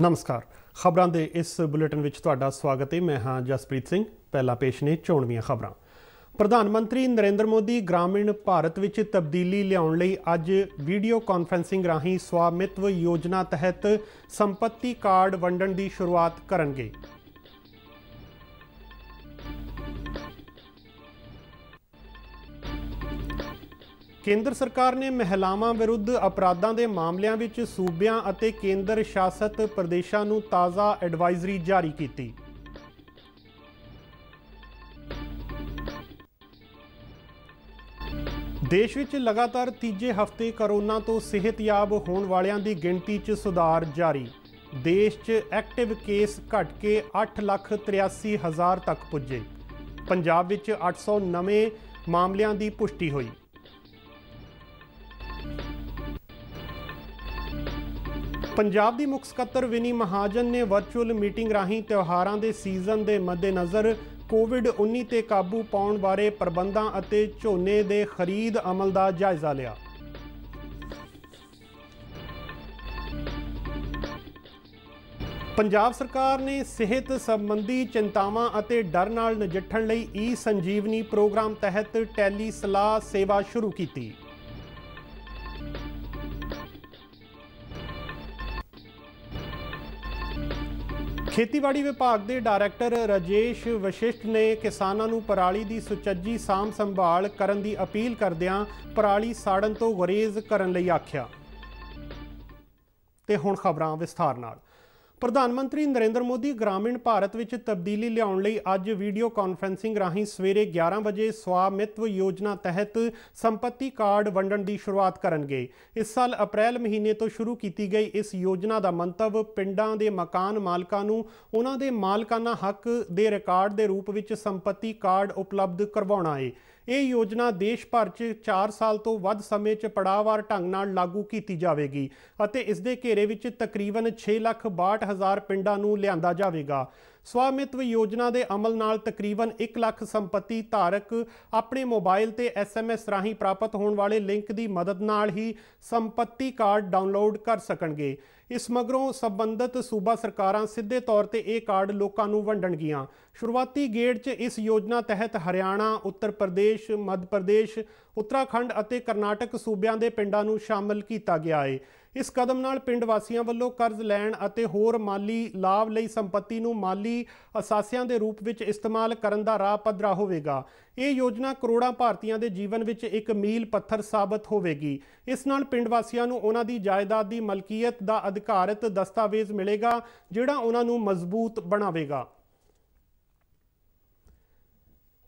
ਨਮਸਕਾਰ ਖਬਰਾਂ ਦੇ ਇਸ ਬੁਲੇਟਿਨ ਵਿੱਚ ਤੁਹਾਡਾ ਸਵਾਗਤ ਹੈ ਮੈਂ ਹਾਂ ਜਸਪ੍ਰੀਤ ਸਿੰਘ ਪਹਿਲਾ ਪੇਸ਼ ਨੇ ਚੋਣਵੀਆਂ ਖਬਰਾਂ ਪ੍ਰਧਾਨ ਮੰਤਰੀ ਨਰਿੰਦਰ ਮੋਦੀ ਗ੍ਰਾਮੀਣ ਭਾਰਤ ਵਿੱਚ ਤਬਦੀਲੀ ਲਿਆਉਣ ਲਈ ਅੱਜ ਵੀਡੀਓ ਕਾਨਫਰੈਂਸਿੰਗ ਰਾਹੀਂ ਸਵਾਮਿਤਵ ਯੋਜਨਾ ਤਹਿਤ ਸੰਪਤੀ ਕਾਰਡ ਵੰਡਣ ਦੀ ਸ਼ੁਰੂਆਤ ਕਰਨਗੇ ਕੇਂਦਰ ਸਰਕਾਰ ਨੇ ਮਹਿਲਾਵਾਂ ਵਿਰੁੱਧ ਅਪਰਾਧਾਂ ਦੇ ਮਾਮਲਿਆਂ ਵਿੱਚ ਸੂਬਿਆਂ ਅਤੇ ਕੇਂਦਰ ਸ਼ਾਸਤ ਪ੍ਰਦੇਸ਼ਾਂ ਨੂੰ ਤਾਜ਼ਾ ਐਡਵਾਈਜ਼ਰੀ ਜਾਰੀ ਕੀਤੀ। ਦੇਸ਼ ਵਿੱਚ ਲਗਾਤਾਰ ਤੀਜੇ ਹਫ਼ਤੇ ਕਰੋਨਾ ਤੋਂ ਸਿਹਤਯਾਬ ਹੋਣ ਵਾਲਿਆਂ ਦੀ ਗਿਣਤੀ 'ਚ ਸੁਧਾਰ ਜਾਰੀ। ਦੇਸ਼ 'ਚ ਐਕਟਿਵ ਕੇਸ ਘਟ ਕੇ 8,83,000 ਤੱਕ ਪੁੱਜੇ। ਪੰਜਾਬ ਵਿੱਚ 800 ਨਵੇਂ ਮਾਮਲਿਆਂ ਦੀ ਪੁਸ਼ਟੀ ਹੋਈ। ਪੰਜਾਬ ਦੀ ਮੁੱਖ ਸਕੱਤਰ ਵਿਨੀ ਮਹਾਜਨ ਨੇ ਵਰਚੁਅਲ ਮੀਟਿੰਗ ਰਾਹੀਂ ਤਿਉਹਾਰਾਂ ਦੇ ਸੀਜ਼ਨ ਦੇ ਮੱਦੇਨਜ਼ਰ ਕੋਵਿਡ-19 ਤੇ ਕਾਬੂ ਪਾਉਣ ਬਾਰੇ ਪ੍ਰਬੰਧਾਂ ਅਤੇ ਝੋਨੇ ਦੇ ਖਰੀਦ ਅਮਲ ਦਾ ਜਾਇਜ਼ਾ ਲਿਆ। ਪੰਜਾਬ ਸਰਕਾਰ ਨੇ ਸਿਹਤ ਸੰਬੰਧੀ ਚਿੰਤਾਵਾਂ ਅਤੇ ਡਰ ਨਾਲ ਨਜਿੱਠਣ ਲਈ ਈ ਸੰਜੀਵਨੀ ਪ੍ਰੋਗਰਾਮ ਤਹਿਤ ਟੈਲੀ ਸਲਾਹ ਸੇਵਾ ਸ਼ੁਰੂ ਕੀਤੀ। ਖੇਤੀਬਾੜੀ ਵਿਭਾਗ ਦੇ ਡਾਇਰੈਕਟਰ ਰਜੇਸ਼ ਵਸ਼ਿਸ਼ਟ ਨੇ ਕਿਸਾਨਾਂ ਨੂੰ ਪਰਾਲੀ ਦੀ ਸੁਚੱਜੀ ਸਾਮ ਸੰਭਾਲ ਕਰਨ ਦੀ ਅਪੀਲ ਕਰਦਿਆਂ ਪਰਾਲੀ ਸਾੜਨ ਤੋਂ ਗੁਰੇਜ਼ ਕਰਨ ਲਈ ਆਖਿਆ ਤੇ ਹੁਣ ਖਬਰਾਂ ਵਿਸਥਾਰ ਨਾਲ ਪ੍ਰਧਾਨ ਮੰਤਰੀ ਨਰਿੰਦਰ ਮੋਦੀ ਗ੍ਰਾਮੀਣ ਭਾਰਤ ਵਿੱਚ ਤਬਦੀਲੀ ਲਿਆਉਣ ਲਈ ਅੱਜ ਵੀਡੀਓ ਕਾਨਫਰੈਂਸਿੰਗ ਰਾਹੀਂ ਸਵੇਰੇ 11 ਵਜੇ ਸਵਾਮਿਤਵ ਯੋਜਨਾ ਤਹਿਤ ਸੰਪਤੀ ਕਾਰਡ ਵੰਡਣ ਦੀ ਸ਼ੁਰੂਆਤ ਕਰਨਗੇ ਇਸ ਸਾਲ ਅਪ੍ਰੈਲ ਮਹੀਨੇ ਤੋਂ ਸ਼ੁਰੂ ਕੀਤੀ ਗਈ ਇਸ ਯੋਜਨਾ ਦਾ ਮੰਤਵ ਪਿੰਡਾਂ ਦੇ ਮਕਾਨ ਮਾਲਕਾਂ ਨੂੰ ਉਹਨਾਂ ਦੇ ਮਾਲਕਾਨਾ ਹੱਕ ਦੇ ਰਿਕਾਰਡ ਦੇ ਰੂਪ ਵਿੱਚ ਸੰਪਤੀ ਕਾਰਡ ਉਪਲਬਧ ਕਰਵਾਉਣਾ ਹੈ ਇਹ ਯੋਜਨਾ ਦੇਸ਼ ਭਰ 'ਚ 4 ਸਾਲ ਤੋਂ ਵੱਧ ਸਮੇਂ 'ਚ ਪੜਾਵਾਰ ਢੰਗ ਨਾਲ ਲਾਗੂ ਕੀਤੀ ਜਾਵੇਗੀ ਅਤੇ ਇਸ ਦੇ ਘੇਰੇ ਵਿੱਚ ਤਕਰੀਬਨ 662000 ਪਿੰਡਾਂ ਨੂੰ ਲਿਆਂਦਾ ਜਾਵੇਗਾ ਸਵਾਮਿਤਵ ਯੋਜਨਾ ਦੇ ਅਮਲ ਨਾਲ ਤਕਰੀਬਨ 1 ਲੱਖ ਸੰਪਤੀ ਧਾਰਕ ਆਪਣੇ ਮੋਬਾਈਲ ਤੇ ਐਸਐਮਐਸ ਰਾਹੀਂ ਪ੍ਰਾਪਤ ਹੋਣ ਵਾਲੇ ਲਿੰਕ ਦੀ ਮਦਦ ਨਾਲ ਹੀ ਸੰਪਤੀ ਕਾਰਡ ਡਾਊਨਲੋਡ ਕਰ ਸਕਣਗੇ ਇਸ ਮਗਰੋਂ ਸਬੰਧਤ ਸੂਬਾ ਸਰਕਾਰਾਂ ਸਿੱਧੇ ਤੌਰ ਤੇ ਇਹ ਕਾਰਡ ਲੋਕਾਂ ਨੂੰ ਵੰਡਣਗੀਆਂ ਸ਼ੁਰੂਆਤੀ ਗੇੜ 'ਚ ਇਸ ਯੋਜਨਾ ਤਹਿਤ ਹਰਿਆਣਾ ਉੱਤਰ ਪ੍ਰਦੇਸ਼ ਮੱਧ ਪ੍ਰਦੇਸ਼ ਉੱਤਰਾਖੰਡ ਅਤੇ ਕਰਨਾਟਕ ਸੂਬਿਆਂ ਦੇ ਪਿੰਡਾਂ ਨੂੰ ਸ਼ਾਮਲ ਕੀਤਾ ਗਿਆ ਹੈ ਇਸ ਕਦਮ ਨਾਲ ਪਿੰਡ ਵਾਸੀਆਂ ਵੱਲੋਂ ਕਰਜ਼ ਲੈਣ ਅਤੇ ਹੋਰ ਮਾਲੀ ਲਾਭ ਲਈ ਸੰਪਤੀ ਨੂੰ ਮਾਲੀ ਅਸਾਸਿਆਂ ਦੇ ਰੂਪ ਵਿੱਚ ਇਸਤੇਮਾਲ ਕਰਨ ਦਾ ਰਾਹ ਪੱਧਰਾ ਹੋਵੇਗਾ ਇਹ ਯੋਜਨਾ ਕਰੋੜਾਂ ਭਾਰਤੀਆਂ ਦੇ ਜੀਵਨ ਵਿੱਚ ਇੱਕ ਮੀਲ ਪੱਥਰ ਸਾਬਤ ਹੋਵੇਗੀ ਇਸ ਨਾਲ ਪਿੰਡ ਵਾਸੀਆਂ ਨੂੰ ਉਹਨਾਂ ਦੀ ਜਾਇਦਾਦ ਦੀ ਮਲਕੀਅਤ ਦਾ ਅਧਿਕਾਰਤ ਦਸਤਾਵੇਜ਼ ਮਿਲੇਗਾ ਜਿਹੜਾ ਉਹਨਾਂ ਨੂੰ ਮਜ਼ਬੂਤ ਬਣਾਵੇਗਾ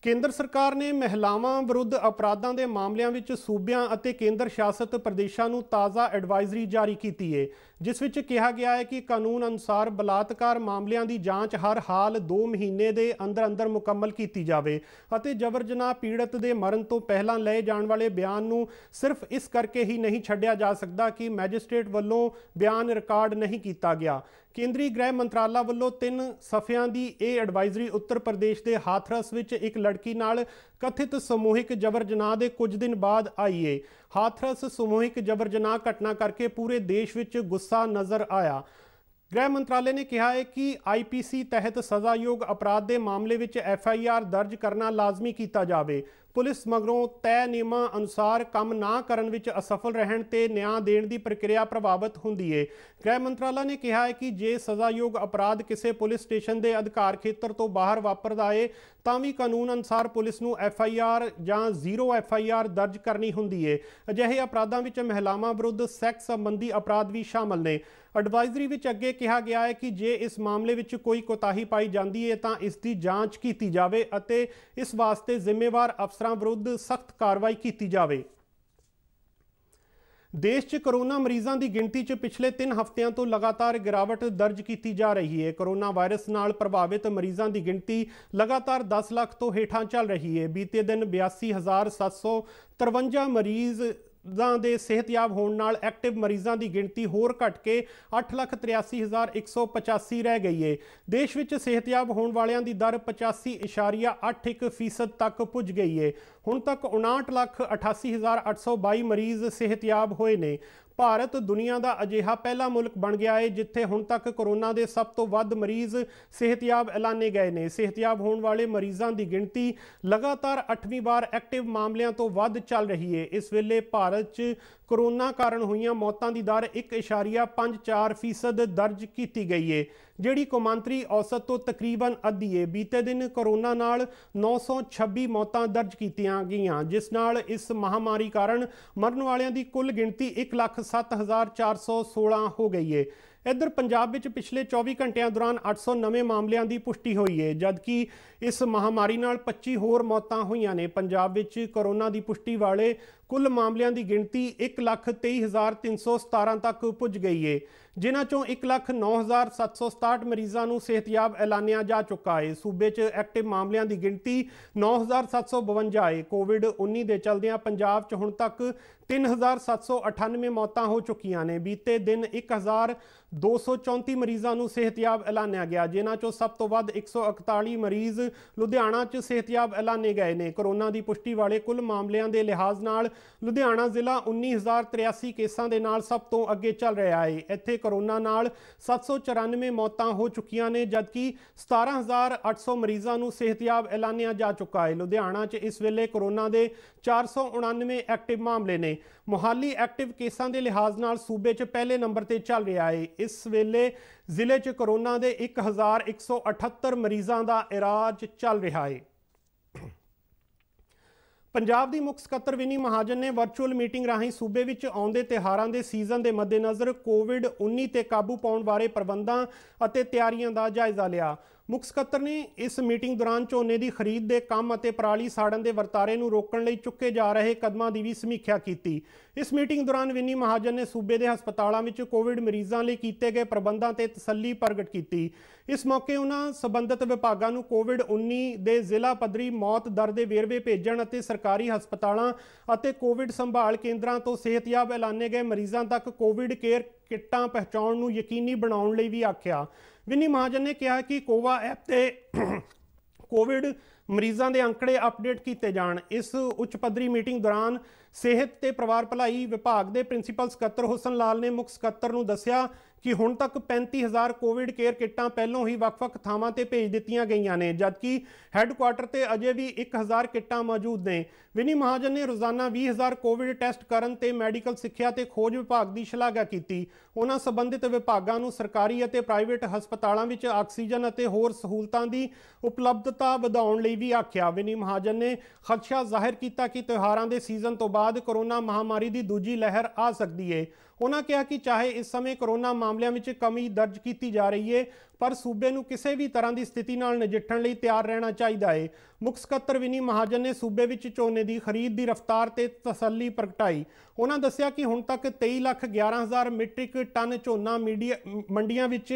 ਕੇਂਦਰ ਸਰਕਾਰ ਨੇ ਮਹਿਲਾਵਾਂ ਵਿਰੁੱਧ ਅਪਰਾਧਾਂ ਦੇ ਮਾਮਲਿਆਂ ਵਿੱਚ ਸੂਬਿਆਂ ਅਤੇ ਕੇਂਦਰ ਸ਼ਾਸਿਤ ਪ੍ਰਦੇਸ਼ਾਂ ਨੂੰ ਤਾਜ਼ਾ ਐਡਵਾਈਜ਼ਰੀ ਜਾਰੀ ਕੀਤੀ ਹੈ ਜਿਸ ਵਿੱਚ ਕਿਹਾ ਗਿਆ ਹੈ ਕਿ ਕਾਨੂੰਨ ਅਨੁਸਾਰ ਬਲਾਤਕਾਰ ਮਾਮਲਿਆਂ ਦੀ ਜਾਂਚ ਹਰ ਹਾਲ 2 ਮਹੀਨੇ ਦੇ ਅੰਦਰ ਅੰਦਰ ਮੁਕੰਮਲ ਕੀਤੀ ਜਾਵੇ ਅਤੇ ਜਬਰ ਜਨਾਹ ਪੀੜਤ ਦੇ ਮਰਨ ਤੋਂ ਪਹਿਲਾਂ ਲਏ ਜਾਣ ਵਾਲੇ ਬਿਆਨ ਨੂੰ ਸਿਰਫ ਇਸ ਕਰਕੇ ਹੀ ਨਹੀਂ ਛੱਡਿਆ ਜਾ ਸਕਦਾ ਕਿ ਮੈਜਿਸਟ੍ਰੇਟ ਵੱਲੋਂ ਬਿਆਨ ਰਿਕਾਰਡ ਨਹੀਂ ਕੀਤਾ ਗਿਆ ਕੇਂਦਰੀ ਗ੍ਰਹਿ ਮੰਤਰਾਲਾ ਵੱਲੋਂ ਤਿੰਨ ਸਫ਼ਿਆਂ ਦੀ ਇਹ ਐਡਵਾਈਜ਼ਰੀ ਉੱਤਰ ਪ੍ਰਦੇਸ਼ ਦੇ ਹਾਥਰਸ ਵਿੱਚ ਇੱਕ ਲੜਕੀ ਨਾਲ ਕਥਿਤ ਸਮੂਹਿਕ ਜਬਰ ਜਨਾਹ ਦੇ ਕੁਝ ਦਿਨ ਬਾਅਦ ਆਈ ਏ ਹਾਥਰਸ ਸਮੂਹਿਕ ਜਬਰ ਜਨਾਹ ਘਟਨਾ ਕਰਕੇ ਪੂਰੇ ਦੇਸ਼ ਵਿੱਚ ਗੁੱਸਾ ਨਜ਼ਰ ਆਇਆ ਗ੍ਰਹਿ ਮੰਤਰਾਲੇ ਨੇ ਕਿਹਾ ਹੈ ਕਿ ਆਈਪੀਸੀ ਤਹਿਤ ਸਜ਼ਾਯੋਗ ਅਪਰਾਧ ਦੇ ਮਾਮਲੇ ਵਿੱਚ ਐਫਆਈਆਰ ਦਰਜ ਕਰਨਾ ਲਾਜ਼ਮੀ ਕੀਤਾ ਜਾਵੇ ਪੁਲਿਸ ਮਗਰੋਂ ਤੈ ਨਿਯਮਾਂ ਅਨੁਸਾਰ ਕੰਮ ਨਾ ਕਰਨ ਵਿੱਚ ਅਸਫਲ ਰਹਿਣ ਤੇ ਨਿਆਂ ਦੇਣ ਦੀ ਪ੍ਰਕਿਰਿਆ ਪ੍ਰਭਾਵਿਤ ਹੁੰਦੀ ਹੈ ਗ੍ਰਹਿ ਮੰਤਰਾਲਾ ਨੇ ਕਿਹਾ ਹੈ ਕਿ ਜੇ ਸਜ਼ਾਯੋਗ ਅਪਰਾਧ ਕਿਸੇ ਪੁਲਿਸ ਸਟੇਸ਼ਨ ਦੇ ਅਧਿਕਾਰ ਖੇਤਰ ਤੋਂ ਬਾਹਰ ਵਾਪਰਦਾ ਹੈ ਤਾਂ ਵੀ ਕਾਨੂੰਨ ਅਨੁਸਾਰ ਪੁਲਿਸ ਨੂੰ ਐਫ ਆਈ ਆਰ ਜਾਂ ਜ਼ੀਰੋ ਐਫ ਆਈ ਆਰ ਦਰਜ ਕਰਨੀ ਹੁੰਦੀ ਹੈ ਅਜਿਹੇ ਅਪਰਾਧਾਂ ਵਿੱਚ ਮਹਿਲਾਵਾਂ ਵਿਰੁੱਧ ਸੈਕਸ ਸੰਬੰਧੀ ਅਪਰਾਧ ਵੀ ਸ਼ਾਮਲ ਨੇ ਐਡਵਾਈਜ਼ਰੀ ਵਿੱਚ ਅੱਗੇ ਕਿਹਾ ਗਿਆ ਹੈ ਕਿ ਜੇ ਇਸ ਮਾਮਲੇ ਵਿੱਚ ਕੋਈ ਕੋਤਾਹੀ ਪਾਈ ਜਾਂਦੀ ਹੈ ਤਾਂ ਇਸ ਦੀ ਜਾਂਚ ਕੀਤੀ ਜਾਵੇ ਅਤੇ ਇਸ ਵਾਸਤੇ ਜ਼ਿੰਮੇਵਾਰ ਅਫਸਰ ਡਾਕਟਰਾਂ ਵਿਰੁੱਧ ਸਖਤ ਕਾਰਵਾਈ ਕੀਤੀ ਜਾਵੇ ਦੇਸ਼ 'ਚ ਕਰੋਨਾ ਮਰੀਜ਼ਾਂ ਦੀ ਗਿਣਤੀ 'ਚ ਪਿਛਲੇ 3 ਹਫ਼ਤਿਆਂ ਤੋਂ ਲਗਾਤਾਰ ਗਿਰਾਵਟ ਦਰਜ ਕੀਤੀ ਜਾ ਰਹੀ ਹੈ ਕਰੋਨਾ ਵਾਇਰਸ ਨਾਲ ਪ੍ਰਭਾਵਿਤ ਮਰੀਜ਼ਾਂ ਦੀ ਗਿਣਤੀ ਲਗਾਤਾਰ 10 ਲੱਖ ਤੋਂ ਹੇਠਾਂ ਚੱਲ ਰਹੀ ਹੈ ਬੀਤੇ ਦਿਨ 82753 ਮਰੀਜ਼ ਮਰੀਜ਼ਾਂ ਦੇ ਸਿਹਤਯਾਬ ਹੋਣ ਨਾਲ ਐਕਟਿਵ ਮਰੀਜ਼ਾਂ ਦੀ ਗਿਣਤੀ ਹੋਰ ਘਟ ਕੇ 883185 ਰਹਿ ਗਈ ਏ ਦੇਸ਼ ਵਿੱਚ ਸਿਹਤਯਾਬ ਹੋਣ ਵਾਲਿਆਂ ਦੀ ਦਰ 85.81% ਤੱਕ ਪੁੱਜ ਗਈ ਏ ਹੁਣ ਤੱਕ 59 ਲੱਖ 88822 ਮਰੀਜ਼ ਸਿਹਤਯਾਬ ਹੋਏ ਨੇ ਭਾਰਤ ਦੁਨੀਆ ਦਾ ਅਜਿਹਾ ਪਹਿਲਾ ਮੁਲਕ ਬਣ ਗਿਆ ਹੈ ਜਿੱਥੇ ਹੁਣ ਤੱਕ ਕੋਰੋਨਾ ਦੇ ਸਭ ਤੋਂ ਵੱਧ ਮਰੀਜ਼ ਸਿਹਤਯਾਬ ਐਲਾਨੇ ਗਏ ਨੇ ਸਿਹਤਯਾਬ ਹੋਣ ਵਾਲੇ ਮਰੀਜ਼ਾਂ ਦੀ ਗਿਣਤੀ ਲਗਾਤਾਰ 8ਵੀਂ ਵਾਰ ਐਕਟਿਵ ਮਾਮਲਿਆਂ ਤੋਂ ਵੱਧ ਚੱਲ ਰਹੀ ਹੈ ਇਸ ਵੇਲੇ ਭਾਰਤ 'ਚ ਕੋਰੋਨਾ ਕਾਰਨ ਹੋਈਆਂ ਮੌਤਾਂ ਦੀ ਦਰ 1.54% ਦਰਜ ਕੀਤੀ ਗਈ ਹੈ ਜਿਹੜੀ ਕੌਮਾਂਤਰੀ ਔਸਤ ਤੋਂ ਤਕਰੀਬਨ ਅੱਧੀ ਹੈ ਬੀਤੇ ਦਿਨ ਕੋਰੋਨਾ ਨਾਲ 926 ਮੌਤਾਂ ਦਰਜ ਕੀਤੀਆਂ ਗਈਆਂ ਜਿਸ ਨਾਲ ਇਸ ਮਹਾਮਾਰੀ ਕਾਰਨ ਮਰਨ ਵਾਲਿਆਂ ਦੀ ਕੁੱਲ ਗਿਣਤੀ 1 ਲੱਖ 7416 ਹੋ ਗਈ ਏ ਇਧਰ ਪੰਜਾਬ ਵਿੱਚ ਪਿਛਲੇ 24 ਘੰਟਿਆਂ ਦੌਰਾਨ 800 ਨਵੇਂ ਮਾਮਲਿਆਂ ਦੀ ਪੁਸ਼ਟੀ ਹੋਈ ਹੈ ਜਦਕਿ ਇਸ ਮਹਾਮਾਰੀ ਨਾਲ 25 ਹੋਰ ਮੌਤਾਂ ਹੋਈਆਂ ਨੇ ਪੰਜਾਬ ਵਿੱਚ ਕੋਰੋਨਾ ਦੀ ਪੁਸ਼ਟੀ ਵਾਲੇ ਕੁੱਲ ਮਾਮਲਿਆਂ ਦੀ ਗਿਣਤੀ 123317 ਤੱਕ ਪੁੱਜ ਗਈ ਹੈ ਜਿਨ੍ਹਾਂ ਚੋਂ 109767 ਮਰੀਜ਼ਾਂ ਨੂੰ ਸਿਹਤਯਾਬ ਐਲਾਨਿਆ ਜਾ ਚੁੱਕਾ ਹੈ ਸੂਬੇ 'ਚ ਐਕਟਿਵ ਮਾਮਲਿਆਂ ਦੀ ਗਿਣਤੀ 9752 ਹੈ ਕੋਵਿਡ-19 ਦੇ ਚਲਦਿਆਂ ਪੰਜਾਬ 'ਚ ਹੁਣ ਤੱਕ 3798 ਮੌਤਾਂ ਹੋ ਚੁੱਕੀਆਂ ਨੇ ਬੀਤੇ ਦਿਨ 1234 ਮਰੀਜ਼ਾਂ ਨੂੰ ਸਿਹਤਯਾਬ ਐਲਾਨਿਆ ਗਿਆ ਜਿਨ੍ਹਾਂ ਚੋਂ ਸਭ ਤੋਂ ਵੱਧ 141 ਮਰੀਜ਼ ਲੁਧਿਆਣਾ 'ਚ ਸਿਹਤਯਾਬ ਐਲਾਨੇ ਗਏ ਨੇ ਕਰੋਨਾ ਦੀ ਪੁਸ਼ਟੀ ਵਾਲੇ ਕੁੱਲ ਮਾਮਲਿਆਂ ਦੇ ਲਿਹਾਜ਼ ਨਾਲ ਲੁਧਿਆਣਾ ਜ਼ਿਲ੍ਹਾ 19083 ਕੇਸਾਂ ਦੇ ਨਾਲ ਸਭ ਤੋਂ ਅੱਗੇ ਚੱਲ ਰਿਹਾ ਹੈ ਇੱਥੇ ਕਰੋਨਾ ਨਾਲ 794 ਮੌਤਾਂ ਹੋ ਚੁੱਕੀਆਂ ਨੇ ਜਦਕਿ 17800 ਮਰੀਜ਼ਾਂ ਨੂੰ ਸਿਹਤਯਾਬ ਐਲਾਨਿਆ ਜਾ ਚੁੱਕਾ ਹੈ ਲੁਧਿਆਣਾ 'ਚ ਇਸ ਵੇਲੇ ਕਰੋਨਾ ਦੇ 499 ਐਕਟਿਵ ਮਾਮਲੇ ਨੇ ਮੁਹਾਲੀ ਐਕਟਿਵ ਕੇਸਾਂ ਦੇ ਲਿਹਾਜ਼ ਨਾਲ ਸੂਬੇ 'ਚ ਪਹਿਲੇ ਨੰਬਰ ਤੇ ਚੱਲ ਰਿਹਾ ਹੈ ਇਸ ਵੇਲੇ ਜ਼ਿਲ੍ਹੇ 'ਚ ਕਰੋਨਾ ਦੇ 1178 ਮਰੀਜ਼ਾਂ ਦਾ ਇਲਾਜ ਚੱਲ ਰਿਹਾ ਹੈ ਪੰਜਾਬ ਦੀ ਮੁੱਖ ਸਕੱਤਰ ਵਿਨੀ ਮਹਾਜਨ ਨੇ ਵਰਚੁਅਲ ਮੀਟਿੰਗ ਰਾਹੀਂ ਸੂਬੇ ਵਿੱਚ ਆਉਂਦੇ ਤਿਹਾਰਾਂ ਦੇ ਸੀਜ਼ਨ ਦੇ ਮੱਦੇਨਜ਼ਰ ਕੋਵਿਡ-19 ਤੇ ਕਾਬੂ ਪਾਉਣ ਬਾਰੇ ਪ੍ਰਬੰਧਾਂ ਅਤੇ ਤਿਆਰੀਆਂ ਦਾ ਜਾਇਜ਼ਾ ਲਿਆ ਮੁੱਖ ਸਕੱਤਰ ਨੇ ਇਸ ਮੀਟਿੰਗ ਦੌਰਾਨ ਝੋਨੇ ਦੀ ਖਰੀਦ ਦੇ ਕੰਮ ਅਤੇ ਪਰਾਲੀ ਸਾੜਨ ਦੇ ਵਰਤਾਰੇ ਨੂੰ ਰੋਕਣ ਲਈ ਚੁੱਕੇ ਜਾ ਰਹੇ ਕਦਮਾਂ ਦੀ ਵੀ ਸਮੀਖਿਆ ਕੀਤੀ ਇਸ ਮੀਟਿੰਗ ਦੌਰਾਨ ਵਿਨੀ ਮਹਾਜਨ ਨੇ ਸੂਬੇ ਦੇ ਹਸਪਤਾਲਾਂ ਵਿੱਚ ਕੋਵਿਡ ਮਰੀਜ਼ਾਂ ਲਈ ਕੀਤੇ ਗਏ ਪ੍ਰਬੰਧਾਂ ਤੇ ਤਸੱਲੀ ਪ੍ਰਗਟ ਕੀਤੀ ਇਸ ਮੌਕੇ ਉਹਨਾਂ ਸਬੰਧਤ ਵਿਭਾਗਾਂ ਨੂੰ ਕੋਵਿਡ-19 ਦੇ ਜ਼ਿਲ੍ਹਾ ਪੱਧਰੀ ਮੌਤ ਦਰ ਦੇ ਵੇਰਵੇ ਭੇਜਣ ਅਤੇ ਸਰਕਾਰੀ ਹਸਪਤਾਲਾਂ ਅਤੇ ਕੋਵਿਡ ਸੰਭਾਲ ਕੇਂਦਰਾਂ ਤੋਂ ਸਿਹਤਯਾਬ ਐਲਾਨੇ ਗਏ ਮਰੀਜ਼ਾਂ ਤੱਕ ਕੋਵਿਡ ਕੇਅਰ ਕਿੱਟਾਂ ਪਹਚਾਉਣ ਨੂੰ ਯਕੀਨੀ ਬਣਾਉਣ ਲਈ ਵੀ ਆਖਿਆ ਵਿਨੀ ਮਹਾਜਨ ਨੇ ਕਿਹਾ ਕਿ ਕੋਵਾ ਐਪ ਤੇ ਕੋਵਿਡ ਮਰੀਜ਼ਾਂ ਦੇ ਅੰਕੜੇ ਅਪਡੇਟ ਕੀਤੇ ਜਾਣ ਇਸ ਉੱਚ ਪੱਧਰੀ ਮੀਟਿੰਗ ਦੌਰਾਨ ਸਿਹਤ ਤੇ ਪਰਿਵਾਰ ਭਲਾਈ ਵਿਭਾਗ ਦੇ ਪ੍ਰਿੰਸੀਪਲ ਸਕੱਤਰ ਹੁਸਨ ਲਾਲ ਨੇ ਮੁੱਖ ਸਕੱਤਰ ਨੂੰ ਦੱਸਿਆ ਕਿ ਹੁਣ ਤੱਕ 35000 ਕੋਵਿਡ ਕੇਅਰ ਕਿੱਟਾਂ ਪਹਿਲਾਂ ਹੀ ਵੱਖ-ਵੱਖ ਥਾਵਾਂ ਤੇ ਭੇਜ ਦਿੱਤੀਆਂ ਗਈਆਂ ਨੇ ਜਦਕਿ ਹੈੱਡਕੁਆਰਟਰ ਤੇ ਅਜੇ ਵੀ 1000 ਕਿੱਟਾਂ ਮੌਜੂਦ ਨੇ ਵਿਨੀ ਮਹਾਜਨ ਨੇ ਰੋਜ਼ਾਨਾ 20000 ਕੋਵਿਡ ਟੈਸਟ ਕਰਨ ਤੇ ਮੈਡੀਕਲ ਸਿੱਖਿਆ ਤੇ ਖੋਜ ਵਿਭਾਗ ਦੀ ਸ਼ਲਾਘਾ ਕੀਤੀ ਉਹਨਾਂ ਸੰਬੰਧਿਤ ਵਿਭਾਗਾਂ ਨੂੰ ਸਰਕਾਰੀ ਅਤੇ ਪ੍ਰਾਈਵੇਟ ਹਸਪਤਾਲਾਂ ਵਿੱਚ ਆਕਸੀਜਨ ਅਤੇ ਹੋਰ ਸਹੂਲਤਾਂ ਦੀ ਉਪਲਬਧਤਾ ਵਧਾਉਣ ਲਈ ਵੀ ਆਖਿਆ ਵਿਨੀ ਮਹਾਜਨ ਨੇ ਖਦਸ਼ਾ ਜ਼ਾਹਿਰ ਕੀਤਾ ਕਿ ਤਿਉਹਾਰਾਂ ਦੇ ਸੀਜ਼ਨ ਤੋਂ ਬਾਅਦ ਕੋਰੋਨਾ ਮਹਾਮਾਰੀ ਦੀ ਦੂਜੀ ਲਹਿਰ ਆ ਸਕਦੀ ਹੈ ਉਹਨਾਂ ਕਿਹਾ ਕਿ ਚਾਹੇ ਇਸ ਸਮੇਂ ਕਰੋਨਾ ਮਾਮਲਿਆਂ ਵਿੱਚ ਕਮੀ ਦਰਜ ਕੀਤੀ ਜਾ ਰਹੀ ਹੈ ਪਰ ਸੂਬੇ ਨੂੰ ਕਿਸੇ ਵੀ ਤਰ੍ਹਾਂ ਦੀ ਸਥਿਤੀ ਨਾਲ ਨਜਿੱਠਣ ਲਈ ਤਿਆਰ ਰਹਿਣਾ ਚਾਹੀਦਾ ਹੈ ਮੁੱਖ ਸਕੱਤਰ ਵਿਨੀ ਮਹਾਜਨ ਨੇ ਸੂਬੇ ਵਿੱਚ ਝੋਨੇ ਦੀ ਖਰੀਦ ਦੀ ਰਫ਼ਤਾਰ ਤੇ ਤਸੱਲੀ ਪ੍ਰਗਟਾਈ ਉਹਨਾਂ ਦੱਸਿਆ ਕਿ ਹੁਣ ਤੱਕ 23 ਲੱਖ 11000 ਮੀਟ੍ਰਿਕ ਟਨ ਝੋਨਾ ਮੰਡੀਆਂ ਵਿੱਚ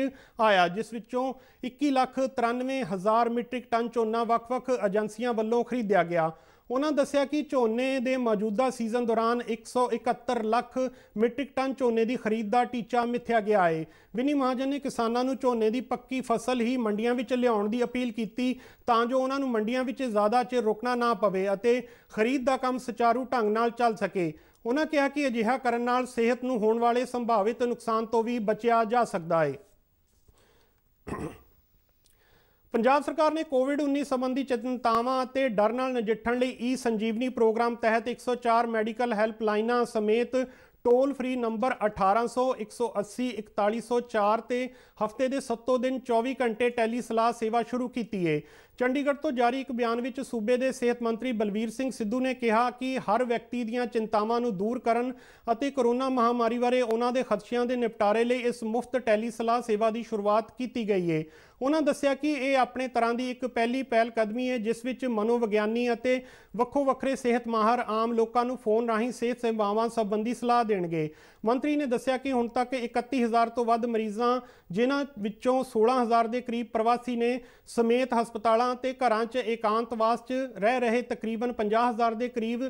ਆਇਆ ਜਿਸ ਵਿੱਚੋਂ 21 ਲੱਖ 93000 ਮੀਟ੍ਰਿਕ ਟਨ ਝੋਨਾ ਵੱਖ-ਵੱਖ ਏਜੰਸੀਆਂ ਵੱਲੋਂ ਖਰੀਦਿਆ ਗਿਆ ਉਹਨਾਂ ਦੱਸਿਆ ਕਿ ਝੋਨੇ ਦੇ ਮੌਜੂਦਾ ਸੀਜ਼ਨ ਦੌਰਾਨ 171 ਲੱਖ ਮੀਟ੍ਰਿਕ ਟਨ ਝੋਨੇ ਦੀ ਖਰੀਦ ਦਾ ਟੀਚਾ ਮਿੱਥਿਆ ਗਿਆ ਹੈ ਵਿਨੀ ਮਹਾਜਨ ਨੇ ਕਿਸਾਨਾਂ ਨੂੰ ਝੋਨੇ ਦੀ ਪੱਕੀ ਫਸਲ ਹੀ ਮੰਡੀਆਂ ਵਿੱਚ ਲਿਆਉਣ ਦੀ ਅਪੀਲ ਕੀਤੀ ਤਾਂ ਜੋ ਉਹਨਾਂ ਨੂੰ ਮੰਡੀਆਂ ਵਿੱਚ ਜ਼ਿਆਦਾ ਚਿਰ ਰੁਕਣਾ ਨਾ ਪਵੇ ਅਤੇ ਖਰੀਦ ਦਾ ਕੰਮ ਸੁਚਾਰੂ ਢੰਗ ਨਾਲ ਚੱਲ ਸਕੇ ਉਹਨਾਂ ਕਿਹਾ ਕਿ ਅਜਿਹਾ ਕਰਨ ਨਾਲ ਸਿਹਤ ਨੂੰ ਹੋਣ ਵਾਲੇ ਸੰਭਾਵਿਤ ਨੁਕਸਾਨ ਤੋਂ ਵੀ ਬਚਿਆ ਜਾ ਸਕਦਾ ਹੈ ਪੰਜਾਬ ਸਰਕਾਰ ਨੇ ਕੋਵਿਡ-19 ਸੰਬੰਧੀ ਚਿੰਤਾਵਾਂ ਅਤੇ ਡਰ ਨਾਲ ਨਜਿੱਠਣ ਲਈ ਈ ਸੰਜੀਵਨੀ ਪ੍ਰੋਗਰਾਮ ਤਹਿਤ 104 ਮੈਡੀਕਲ ਹੈਲਪ ਲਾਈਨਾਂ ਸਮੇਤ ਟੋਲ ਫ੍ਰੀ ਨੰਬਰ 1800 180 4104 ਤੇ ਹਫਤੇ ਦੇ 7 ਦਿਨ 24 ਘੰਟੇ ਟੈਲੀ ਸਲਾਹ ਸੇਵਾ ਸ਼ੁਰੂ ਕੀਤੀ ਹੈ ਚੰਡੀਗੜ੍ਹ ਤੋਂ ਜਾਰੀ ਇੱਕ ਬਿਆਨ ਵਿੱਚ ਸੂਬੇ ਦੇ ਸਿਹਤ ਮੰਤਰੀ ਬਲਬੀਰ ਸਿੰਘ ਸਿੱਧੂ ਨੇ ਕਿਹਾ ਕਿ ਹਰ ਵਿਅਕਤੀ ਦੀਆਂ ਚਿੰਤਾਵਾਂ ਨੂੰ ਦੂਰ ਕਰਨ ਅਤੇ ਕੋਰੋਨਾ ਮਹਾਮਾਰੀ ਬਾਰੇ ਉਹਨਾਂ ਦੇ ਖਦਸ਼ਿਆਂ ਦੇ ਨਿਪਟਾਰੇ ਲਈ ਇਸ ਮੁਫਤ ਟੈਲੀ ਸਲਾਹ ਸੇਵਾ ਦੀ ਸ਼ੁਰੂਆਤ ਕੀਤੀ ਗਈ ਹੈ ਉਹਨਾਂ ਦੱਸਿਆ ਕਿ ਇਹ ਆਪਣੇ ਤਰ੍ਹਾਂ ਦੀ ਇੱਕ ਪਹਿਲੀ ਪਹਿਲ ਕਦਮੀ ਹੈ ਜਿਸ ਵਿੱਚ ਮਨੋਵਿਗਿਆਨੀ ਅਤੇ ਵੱਖੋ ਵੱਖਰੇ ਸਿਹਤ ਮਾਹਰ ਆਮ ਲੋਕਾਂ ਨੂੰ ਫੋਨ ਰਾਹੀਂ ਸਿਹਤ ਸੇਵਾਵਾਂ ਸੰਬੰਧੀ ਸਲਾਹ ਦੇਣਗੇ ਮੰਤਰੀ ਨੇ ਦੱਸਿਆ ਕਿ ਹੁਣ ਤੱਕ 31000 ਤੋਂ ਵੱਧ ਮਰੀਜ਼ਾਂ ਜਿਨ੍ਹਾਂ ਵਿੱਚੋਂ 16000 ਦੇ ਕਰੀਬ ਪ੍ਰਵਾਸੀ ਨੇ ਸਮੇਤ ਹਸਪਤਾਲਾਂ ਘਰਾਂ ਤੇ ਘਰਾਂ 'ਚ ਇਕਾਂਤਵਾਸ 'ਚ ਰਹਿ ਰਹੇ ਤਕਰੀਬਨ 50000 ਦੇ ਕਰੀਬ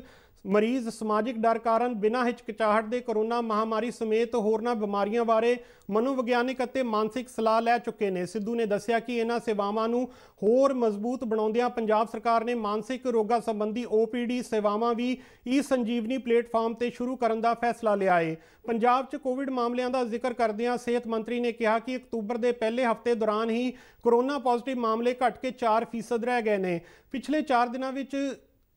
ਮਰੀਜ਼ ਸਮਾਜਿਕ ਡਰ ਕਾਰਨ ਬਿਨਾਂ ਹਿਚਕਚਾਹਟ ਦੇ ਕੋਰੋਨਾ ਮਹਾਮਾਰੀ ਸਮੇਤ ਹੋਰਨਾਂ ਬਿਮਾਰੀਆਂ ਬਾਰੇ ਮਨੋਵਿਗਿਆਨਿਕ ਅਤੇ ਮਾਨਸਿਕ ਸਲਾਹ ਲੈ ਚੁੱਕੇ ਨੇ ਸਿੱਧੂ ਨੇ ਦੱਸਿਆ ਕਿ ਇਹਨਾਂ ਸੇਵਾਵਾਂ ਨੂੰ ਹੋਰ ਮਜ਼ਬੂਤ ਬਣਾਉਂਦਿਆਂ ਪੰਜਾਬ ਸਰਕਾਰ ਨੇ ਮਾਨਸਿਕ ਰੋਗਾਂ ਸੰਬੰਧੀ OPD ਸੇਵਾਵਾਂ ਵੀ ਈ ਸੰਜੀਵਨੀ ਪਲੇਟਫਾਰਮ ਤੇ ਸ਼ੁਰੂ ਕਰਨ ਦਾ ਫੈਸਲਾ ਲਿਆ ਹੈ ਪੰਜਾਬ 'ਚ ਕੋਵਿਡ ਮਾਮਲਿਆਂ ਦਾ ਜ਼ਿਕਰ ਕਰਦਿਆਂ ਸਿਹਤ ਮੰਤਰੀ ਨੇ ਕਿਹਾ ਕਿ ਅਕਤੂਬਰ ਦੇ ਪਹਿਲੇ ਹਫ਼ਤੇ ਦੌਰਾਨ ਹੀ ਕੋਰੋਨਾ ਪੋਜ਼ਿਟਿਵ ਮਾਮਲੇ ਘਟ ਕੇ 4% ਰਹਿ ਗਏ ਨੇ ਪਿਛਲੇ 4 ਦਿਨਾਂ ਵਿੱਚ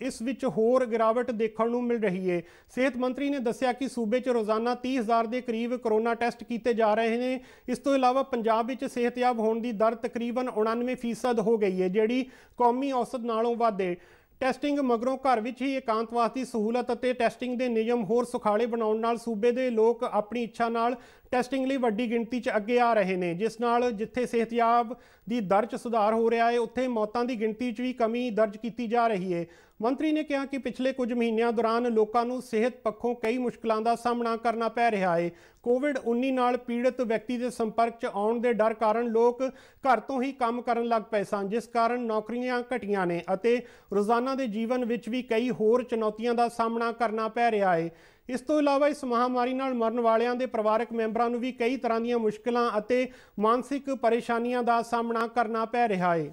ਇਸ ਵਿੱਚ ਹੋਰ ਗਿਰਾਵਟ ਦੇਖਣ ਨੂੰ ਮਿਲ ਰਹੀ ਹੈ ਸਿਹਤ ਮੰਤਰੀ ਨੇ ਦੱਸਿਆ ਕਿ ਸੂਬੇ 'ਚ ਰੋਜ਼ਾਨਾ 30000 ਦੇ ਕਰੀਬ ਕੋਰੋਨਾ ਟੈਸਟ ਕੀਤੇ ਜਾ ਰਹੇ ਨੇ ਇਸ ਤੋਂ ਇਲਾਵਾ ਪੰਜਾਬ ਵਿੱਚ ਸਿਹਤਯਾਬ ਹੋਣ ਦੀ ਦਰ ਤਕਰੀਬਨ 99% ਹੋ ਗਈ ਹੈ ਜਿਹੜੀ ਕੌਮੀ ਔਸਤ ਨਾਲੋਂ ਵੱਧ ਹੈ ਟੈਸਟਿੰਗ ਮਗਰੋਂ ਘਰ ਵਿੱਚ ਹੀ ਇਕਾਂਤਵਾਸ ਦੀ ਸਹੂਲਤ ਅਤੇ ਟੈਸਟਿੰਗ ਦੇ ਨਿਯਮ ਹੋਰ ਸੁਖਾਲੇ ਬਣਾਉਣ ਨਾਲ ਸੂਬੇ ਦੇ ਲੋਕ ਆਪਣੀ ਇੱਛਾ ਨਾਲ ਟੈਸਟਿੰਗ ਲਈ ਵੱਡੀ ਗਿਣਤੀ 'ਚ ਅੱਗੇ ਆ ਰਹੇ ਨੇ ਜਿਸ ਨਾਲ ਜਿੱਥੇ ਸਿਹਤਯਾਬ ਦੀ ਦਰ 'ਚ ਸੁਧਾਰ ਹੋ ਰਿਹਾ ਹੈ ਉੱਥੇ ਮੌਤਾਂ ਦੀ ਗਿਣਤੀ 'ਚ ਵੀ ਕਮੀ ਦਰਜ ਕੀਤੀ ਜਾ ਰਹੀ ਹੈ ਮੰਤਰੀ ਨੇ ਕਿਹਾ ਕਿ ਪਿਛਲੇ ਕੁਝ ਮਹੀਨਿਆਂ ਦੌਰਾਨ ਲੋਕਾਂ ਨੂੰ ਸਿਹਤ ਪੱਖੋਂ ਕਈ ਮੁਸ਼ਕਲਾਂ ਦਾ ਸਾਹਮਣਾ ਕਰਨਾ ਪੈ ਰਿਹਾ ਹੈ ਕੋਵਿਡ-19 ਨਾਲ ਪੀੜਤ ਵਿਅਕਤੀ ਦੇ ਸੰਪਰਕ 'ਚ ਆਉਣ ਦੇ ਡਰ ਕਾਰਨ ਲੋਕ ਘਰ ਤੋਂ ਹੀ ਕੰਮ ਕਰਨ ਲੱਗ ਪਏ ਸਨ ਜਿਸ ਕਾਰਨ ਨੌਕਰੀਆਂ ਘਟੀਆਂ ਨੇ ਅਤੇ ਰੋਜ਼ਾਨਾ ਦੇ ਜੀਵਨ ਵਿੱਚ ਵੀ ਕਈ ਹੋਰ ਚੁਣੌਤੀਆਂ ਦਾ ਸਾਹਮਣਾ ਕਰਨਾ ਪੈ ਰਿਹਾ ਹੈ ਇਸ ਤੋਂ ਇਲਾਵਾ ਇਸ ਮਹਾਮਾਰੀ ਨਾਲ ਮਰਨ ਵਾਲਿਆਂ ਦੇ ਪਰਿਵਾਰਕ ਮੈਂਬਰਾਂ ਨੂੰ ਵੀ ਕਈ ਤਰ੍ਹਾਂ ਦੀਆਂ ਮੁਸ਼ਕਲਾਂ ਅਤੇ ਮਾਨਸਿਕ ਪਰੇਸ਼ਾਨੀਆਂ ਦਾ ਸਾਹਮਣਾ ਕਰਨਾ ਪੈ ਰਿਹਾ ਹੈ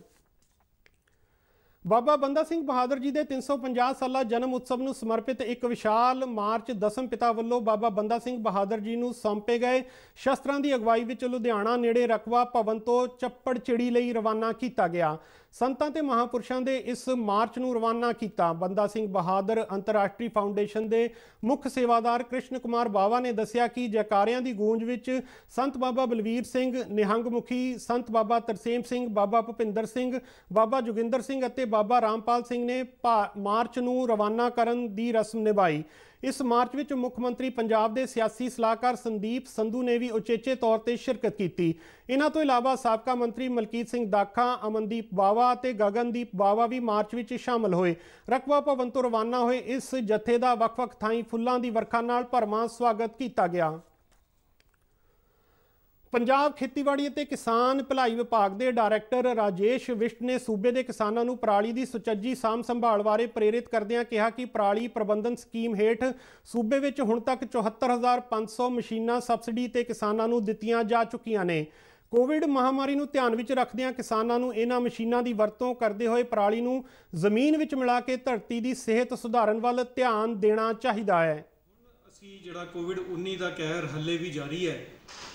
ਬਾਬਾ ਬੰਦਾ ਸਿੰਘ ਬਹਾਦਰ ਜੀ ਦੇ 350 ਸਾਲਾ ਜਨਮ ਉਤਸਵ ਨੂੰ ਸਮਰਪਿਤ ਇੱਕ ਵਿਸ਼ਾਲ ਮਾਰਚ ਦਸਮ ਪਿਤਾ ਵੱਲੋਂ ਬਾਬਾ ਬੰਦਾ ਸਿੰਘ ਬਹਾਦਰ ਜੀ ਨੂੰ ਸੌਂਪੇ ਗਏ ਸ਼ਸਤਰਾਂ ਦੀ ਅਗਵਾਈ ਵਿੱਚ ਲੁਧਿਆਣਾ ਨੇੜੇ ਰਕਵਾ ਭਵਨ ਤੋਂ ਚੱਪੜ ਚਿੜੀ ਲਈ ਰਵਾਨਾ ਕੀਤਾ ਗਿਆ ਸੰਤਾਂ ਤੇ ਮਹਾਪੁਰਸ਼ਾਂ ਦੇ ਇਸ ਮਾਰਚ ਨੂੰ ਰਵਾਨਾ ਕੀਤਾ ਬੰਦਾ ਸਿੰਘ ਬਹਾਦਰ ਅੰਤਰਰਾਸ਼ਟਰੀ ਫਾਊਂਡੇਸ਼ਨ ਦੇ ਮੁੱਖ ਸੇਵਾਦਾਰ ਕ੍ਰਿਸ਼ਨ ਕੁਮਾਰ ਬਾਵਾ ਨੇ ਦੱਸਿਆ ਕਿ ਜੈਕਾਰਿਆਂ ਦੀ ਗੂੰਜ ਵਿੱਚ ਸੰਤ ਬਾਬਾ ਬਲਵੀਰ ਸਿੰਘ ਨਿਹੰਗ ਮੁਖੀ ਸੰਤ ਬਾਬਾ ਤਰਸੇਮ ਸਿੰਘ ਬਾਬਾ ਭੁਪਿੰਦਰ ਸਿੰਘ ਬਾਬਾ ਜੁਗਿੰਦਰ ਸਿੰਘ ਅਤੇ ਬਾਬਾ ਰਾਮਪਾਲ ਸਿੰਘ ਨੇ ਮਾਰਚ ਨੂੰ ਰਵਾਨਾ ਕਰਨ ਦੀ ਰਸਮ ਨਿਭਾਈ ਇਸ ਮਾਰਚ ਵਿੱਚ ਮੁੱਖ ਮੰਤਰੀ ਪੰਜਾਬ ਦੇ ਸਿਆਸੀ ਸਲਾਹਕਾਰ ਸੰਦੀਪ ਸੰਧੂ ਨੇ ਵੀ ਉਚੇਚੇ ਤੌਰ ਤੇ ਸ਼ਿਰਕਤ ਕੀਤੀ ਇਹਨਾਂ ਤੋਂ ਇਲਾਵਾ ਸਾਬਕਾ ਮੰਤਰੀ ਮਲਕੀਤ ਸਿੰਘ ਦਾਖਾ ਅਮਨਦੀਪ ਬਾਵਾ ਅਤੇ ਗਗਨਦੀਪ ਬਾਵਾ ਵੀ ਮਾਰਚ ਵਿੱਚ ਸ਼ਾਮਲ ਹੋਏ ਰਕਵਾ ਭਵਨ ਤੋਂ ਰਵਾਨਾ ਹੋਏ ਇਸ ਜਥੇ ਦਾ ਵਕਫਕ ਥਾਈ ਫੁੱਲਾਂ ਦੀ ਵਰਖਾ ਨਾਲ ਭਰਮਾ ਸਵਾਗਤ ਕੀਤਾ ਗਿਆ ਪੰਜਾਬ ਖੇਤੀਬਾੜੀ ਅਤੇ ਕਿਸਾਨ ਭਲਾਈ ਵਿਭਾਗ ਦੇ ਡਾਇਰੈਕਟਰ ਰਾਜੇਸ਼ ਵਿਸ਼ਟ ਨੇ ਸੂਬੇ ਦੇ ਕਿਸਾਨਾਂ ਨੂੰ ਪਰਾਲੀ ਦੀ ਸੁਚੱਜੀ ਸਾਂਭ ਸੰਭਾਲ ਬਾਰੇ ਪ੍ਰੇਰਿਤ ਕਰਦਿਆਂ ਕਿਹਾ ਕਿ ਪਰਾਲੀ ਪ੍ਰਬੰਧਨ ਸਕੀਮ ਹੇਠ ਸੂਬੇ ਵਿੱਚ ਹੁਣ ਤੱਕ 74500 ਮਸ਼ੀਨਾਂ ਸਬਸਿਡੀ ਤੇ ਕਿਸਾਨਾਂ ਨੂੰ ਦਿੱਤੀਆਂ ਜਾ ਚੁੱਕੀਆਂ ਨੇ ਕੋਵਿਡ ਮਹਾਮਾਰੀ ਨੂੰ ਧਿਆਨ ਵਿੱਚ ਰੱਖਦਿਆਂ ਕਿਸਾਨਾਂ ਨੂੰ ਇਹਨਾਂ ਮਸ਼ੀਨਾਂ ਦੀ ਵਰਤੋਂ ਕਰਦੇ ਹੋਏ ਪਰਾਲੀ ਨੂੰ ਜ਼ਮੀਨ ਵਿੱਚ ਮਿਲਾ ਕੇ ਧਰਤੀ ਦੀ ਸਿਹਤ ਸੁਧਾਰਨ ਵੱਲ ਧਿਆਨ ਦੇਣਾ ਚਾਹੀਦਾ ਹੈ ਅਸੀਂ ਜਿਹੜਾ ਕੋਵਿਡ 19 ਦਾ ਕਹਿਰ ਹੱਲੇ ਵੀ ਜਾਰੀ ਹੈ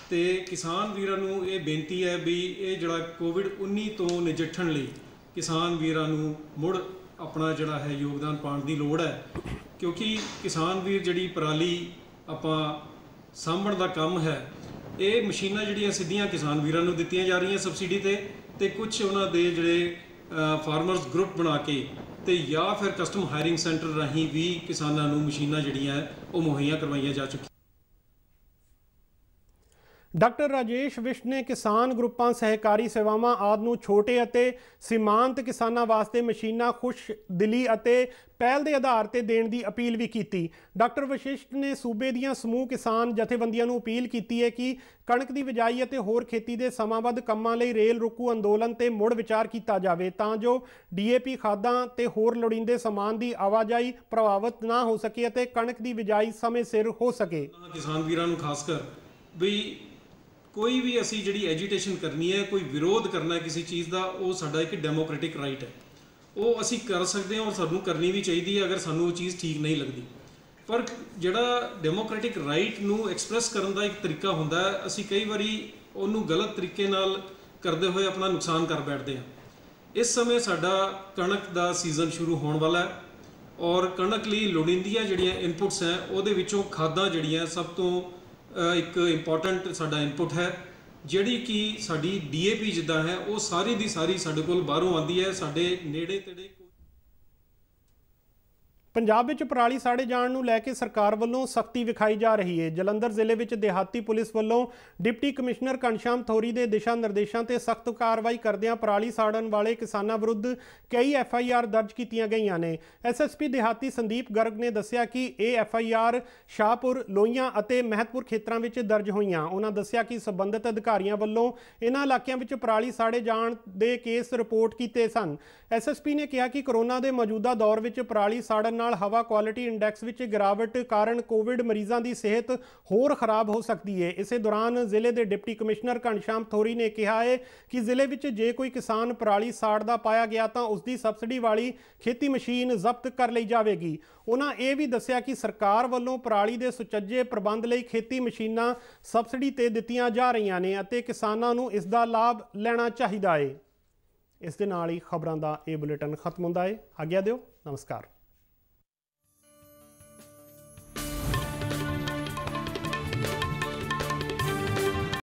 ਤੇ ਕਿਸਾਨ ਵੀਰਾਂ ਨੂੰ ਇਹ ਬੇਨਤੀ ਹੈ ਵੀ ਇਹ ਜਿਹੜਾ ਕੋਵਿਡ-19 ਤੋਂ ਨਜਿੱਠਣ ਲਈ ਕਿਸਾਨ ਵੀਰਾਂ ਨੂੰ ਮੁੜ ਆਪਣਾ ਜਿਹੜਾ ਹੈ ਯੋਗਦਾਨ ਪਾਉਣ ਦੀ ਲੋੜ ਹੈ ਕਿਉਂਕਿ ਕਿਸਾਨ ਵੀਰ ਜਿਹੜੀ ਪਰਾਲੀ ਆਪਾਂ ਸਾਂਭਣ ਦਾ ਕੰਮ ਹੈ ਇਹ ਮਸ਼ੀਨਾਂ ਜਿਹੜੀਆਂ ਸਿੱਧੀਆਂ ਕਿਸਾਨ ਵੀਰਾਂ ਨੂੰ ਦਿੱਤੀਆਂ ਜਾ ਰਹੀਆਂ ਸਬਸਿਡੀ ਤੇ ਤੇ ਕੁਝ ਉਹਨਾਂ ਦੇ ਜਿਹੜੇ ਫਾਰਮਰਸ ਗਰੁੱਪ ਬਣਾ ਕੇ ਤੇ ਜਾਂ ਫਿਰ ਕਸਟਮ ਹਾਇਰਿੰਗ ਸੈਂਟਰ ਰਾਹੀਂ ਵੀ ਕਿਸਾਨਾਂ ਨੂੰ ਮਸ਼ੀਨਾਂ ਜਿਹੜੀਆਂ ਉਹ ਮੁਹੱਈਆ ਕਰਵਾਈਆਂ ਜਾ ਚੁੱਕੀਆਂ ਡਾਕਟਰ ਰਾਜੇਸ਼ ਵਿਸ਼ਨ ਨੇ ਕਿਸਾਨ ਗਰੁੱਪਾਂ ਸਹਿਕਾਰੀ ਸੇਵਾਵਾਂ ਆਦ ਨੂੰ ਛੋਟੇ ਅਤੇ ਸੀਮਾਂਤ ਕਿਸਾਨਾਂ ਵਾਸਤੇ ਮਸ਼ੀਨਾਂ ਖੁਸ਼ ਦਿਲੀ ਅਤੇ ਪਹਿਲ ਦੇ ਆਧਾਰ ਤੇ ਦੇਣ ਦੀ ਅਪੀਲ ਵੀ ਕੀਤੀ ਡਾਕਟਰ ਵਿਸ਼ਿਸ਼ਟ ਨੇ ਸੂਬੇ ਦੀਆਂ ਸਮੂਹ ਕਿਸਾਨ ਜਥੇਬੰਦੀਆਂ ਨੂੰ ਅਪੀਲ ਕੀਤੀ ਹੈ ਕਿ ਕਣਕ ਦੀ ਵਿਜਾਈ ਅਤੇ ਹੋਰ ਖੇਤੀ ਦੇ ਸਮਾਂਬੱਧ ਕੰਮਾਂ ਲਈ ਰੇਲ ਰੁਕੂ ਅੰਦੋਲਨ ਤੇ ਮੁੜ ਵਿਚਾਰ ਕੀਤਾ ਜਾਵੇ ਤਾਂ ਜੋ ਡੀਏਪੀ ਖਾਦਾਂ ਤੇ ਹੋਰ ਲੋੜੀਂਦੇ ਸਮਾਨ ਦੀ ਆਵਾਜਾਈ ਪ੍ਰਭਾਵਿਤ ਨਾ ਹੋ ਸਕੇ ਅਤੇ ਕਣਕ ਦੀ ਵਿਜਾਈ ਸਮੇਂ ਸਿਰ ਹੋ ਸਕੇ ਕਿਸਾਨ ਵੀਰਾਂ ਨੂੰ ਖਾਸ ਕਰ ਵੀ ਕੋਈ ਵੀ ਅਸੀਂ ਜਿਹੜੀ ਐਜੀਟੇਸ਼ਨ ਕਰਨੀ ਹੈ ਕੋਈ ਵਿਰੋਧ ਕਰਨਾ ਕਿਸੇ ਚੀਜ਼ ਦਾ ਉਹ ਸਾਡਾ ਇੱਕ ਡੈਮੋਕ੍ਰੈਟਿਕ ਰਾਈਟ ਹੈ ਉਹ ਅਸੀਂ ਕਰ ਸਕਦੇ ਹਾਂ ਔਰ ਸਾਨੂੰ ਕਰਨੀ ਵੀ ਚਾਹੀਦੀ ਹੈ ਅਗਰ ਸਾਨੂੰ ਉਹ ਚੀਜ਼ ਠੀਕ ਨਹੀਂ ਲੱਗਦੀ ਪਰ ਜਿਹੜਾ ਡੈਮੋਕ੍ਰੈਟਿਕ ਰਾਈਟ ਨੂੰ ਐਕਸਪ੍ਰੈਸ ਕਰਨ ਦਾ ਇੱਕ ਤਰੀਕਾ ਹੁੰਦਾ ਹੈ ਅਸੀਂ ਕਈ ਵਾਰੀ ਉਹਨੂੰ ਗਲਤ ਤਰੀਕੇ ਨਾਲ ਕਰਦੇ ਹੋਏ ਆਪਣਾ ਨੁਕਸਾਨ ਕਰ ਬੈਠਦੇ ਹਾਂ ਇਸ ਸਮੇਂ ਸਾਡਾ ਕਣਕ ਦਾ ਸੀਜ਼ਨ ਸ਼ੁਰੂ ਹੋਣ ਵਾਲਾ ਹੈ ਔਰ ਕਣਕ ਲਈ ਲੋੜੀਂਦੀਆਂ ਜਿਹੜੀਆਂ ਇਨਪੁਟਸ ਹੈ ਉਹਦੇ ਵਿੱਚੋਂ ਖਾਦਾਂ ਜਿਹੜੀਆਂ ਸਭ ਤੋਂ ਇੱਕ ਇੰਪੋਰਟੈਂਟ ਸਾਡਾ ਇਨਪੁਟ ਹੈ ਜਿਹੜੀ ਕਿ ਸਾਡੀ ਡੀਏਪੀ ਜਿੱਦਾਂ ਹੈ ਉਹ ਸਾਰੀ ਦੀ ਸਾਰੀ ਸਾਡੇ ਕੋਲ ਬਾਹਰੋਂ ਆਉਂਦੀ ਹੈ ਸਾਡੇ ਨੇੜੇ ਤੇੜੇ ਪੰਜਾਬ ਵਿੱਚ ਪਰਾਲੀ ਸਾੜੇ ਜਾਣ ਨੂੰ ਲੈ ਕੇ ਸਰਕਾਰ ਵੱਲੋਂ ਸਖਤੀ ਵਿਖਾਈ ਜਾ ਰਹੀ ਹੈ ਜਲੰਧਰ ਜ਼ਿਲ੍ਹੇ ਵਿੱਚ ਦਿਹਾਤੀ ਪੁਲਿਸ ਵੱਲੋਂ ਡਿਪਟੀ ਕਮਿਸ਼ਨਰ ਕਨਸ਼ਾਮ ਥੋਰੀ ਦੇ ਦਿਸ਼ਾ ਨਿਰਦੇਸ਼ਾਂ ਤੇ ਸਖਤ ਕਾਰਵਾਈ ਕਰਦਿਆਂ ਪਰਾਲੀ ਸਾੜਨ ਵਾਲੇ ਕਿਸਾਨਾਂ ਵਿਰੁੱਧ ਕਈ ਐਫ ਆਈ ਆਰ ਦਰਜ ਕੀਤੀਆਂ ਗਈਆਂ ਨੇ ਐਸ ਐਸ ਪੀ ਦਿਹਾਤੀ ਸੰਦੀਪ ਗਰਗ ਨੇ ਦੱਸਿਆ ਕਿ ਇਹ F I R Shahpur Lohian ਅਤੇ ਮਹਿਤਪੁਰ ਖੇਤਰਾਂ ਵਿੱਚ ਦਰਜ ਹੋਈਆਂ ਉਹਨਾਂ ਦੱਸਿਆ ਕਿ ਸਬੰਧਤ ਅਧਿਕਾਰੀਆਂ ਵੱਲੋਂ ਇਹਨਾਂ ਇਲਾਕਿਆਂ ਵਿੱਚ ਪਰਾਲੀ ਸਾੜੇ ਜਾਣ ਦੇ ਕੇਸ ਰਿਪੋਰਟ ਕੀਤੇ ਸਨ ਐਸ ਐਸ ਪੀ ਨੇ ਕਿਹਾ ਕਿ ਕਰੋਨਾ ਦੇ ਮੌਜੂਦਾ ਦੌਰ ਵਿੱਚ ਪਰਾਲੀ ਸਾੜਨ ਨਾਲ ਹਵਾ ਕੁਆਲਿਟੀ ਇੰਡੈਕਸ ਵਿੱਚ ਗਿਰਾਵਟ ਕਾਰਨ ਕੋਵਿਡ ਮਰੀਜ਼ਾਂ ਦੀ ਸਿਹਤ ਹੋਰ ਖਰਾਬ ਹੋ ਸਕਦੀ ਹੈ ਇਸੇ ਦੌਰਾਨ ਜ਼ਿਲ੍ਹੇ ਦੇ ਡਿਪਟੀ ਕਮਿਸ਼ਨਰ ਘਣਸ਼ਾਮ ਥੋਰੀ ਨੇ ਕਿਹਾ ਹੈ ਕਿ ਜ਼ਿਲ੍ਹੇ ਵਿੱਚ ਜੇ ਕੋਈ ਕਿਸਾਨ ਪਰਾਲੀ ਸਾੜਦਾ ਪਾਇਆ ਗਿਆ ਤਾਂ ਉਸ ਦੀ ਸਬਸਿਡੀ ਵਾਲੀ ਖੇਤੀ ਮਸ਼ੀਨ ਜ਼ਬਤ ਕਰ ਲਈ ਜਾਵੇਗੀ ਉਹਨਾਂ ਇਹ ਵੀ ਦੱਸਿਆ ਕਿ ਸਰਕਾਰ ਵੱਲੋਂ ਪਰਾਲੀ ਦੇ ਸੁਚੱਜੇ ਪ੍ਰਬੰਧ ਲਈ ਖੇਤੀ ਮਸ਼ੀਨਾਂ ਸਬਸਿਡੀ ਤੇ ਦਿੱਤੀਆਂ ਜਾ ਰਹੀਆਂ ਨੇ ਅਤੇ ਕਿਸਾਨਾਂ ਨੂੰ ਇਸ ਦਾ ਲਾਭ ਲੈਣਾ ਚਾਹੀਦਾ ਹੈ ਇਸ ਦੇ ਨਾਲ ਹੀ ਖਬਰਾਂ ਦਾ ਇਹ ਬੁਲੇਟਿਨ ਖਤਮ ਹੁੰਦਾ ਹੈ ਆਗਿਆ ਦਿਓ ਨਮਸਕਾਰ